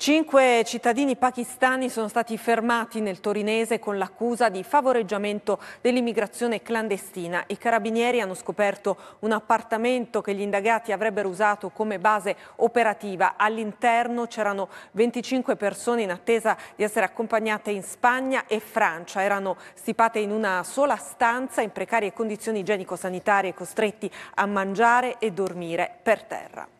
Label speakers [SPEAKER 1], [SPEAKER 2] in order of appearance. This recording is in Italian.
[SPEAKER 1] Cinque cittadini pakistani sono stati fermati nel torinese con l'accusa di favoreggiamento dell'immigrazione clandestina. I carabinieri hanno scoperto un appartamento che gli indagati avrebbero usato come base operativa. All'interno c'erano 25 persone in attesa di essere accompagnate in Spagna e Francia. Erano stipate in una sola stanza in precarie condizioni igienico-sanitarie, costretti a mangiare e dormire per terra.